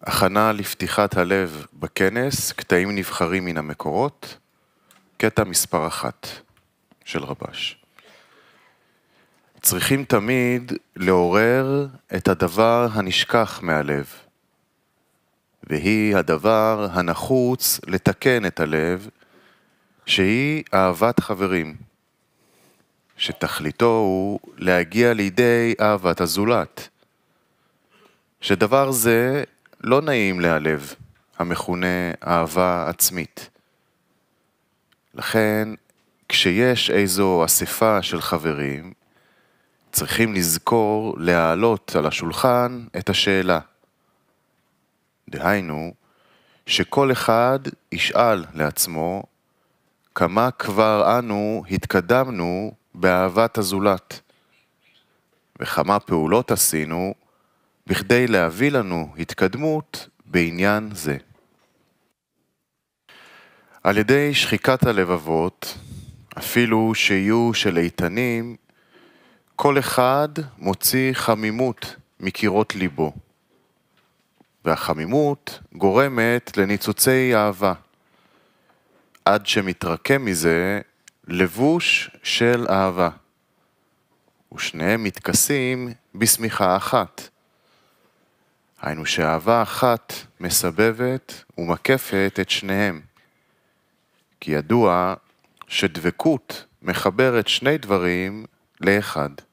הכנה לפתיחת הלב בכנס, קטעים נבחרים מן המקורות, קטע מספר אחת של רבש. צריכים תמיד לעורר את הדבר הנשכח מהלב, והיא הדבר הנחוץ לתקן את הלב, שהיא אהבת חברים, שתכליתו הוא להגיע לידי אהבת הזולת. שדבר זה לא נעים להלב, המכונה אהבה עצמית. לכן, כשיש איזו אספה של חברים, צריכים לזכור להעלות על השולחן את השאלה. דהיינו, שכל אחד ישאל לעצמו כמה כבר אנו התקדמנו באהבת הזולת, וכמה פעולות עשינו בכדי להביא לנו התקדמות בעניין זה. על ידי שחיקת הלבבות, אפילו שיהיו של איתנים, כל אחד מוציא חמימות מקירות ליבו, והחמימות גורמת לניצוצי אהבה, עד שמתרקם מזה לבוש של אהבה, ושניהם מתכסים בשמיכה אחת, היינו שאהבה אחת מסבבת ומקפת את שניהם. כי ידוע שדבקות מחברת שני דברים לאחד.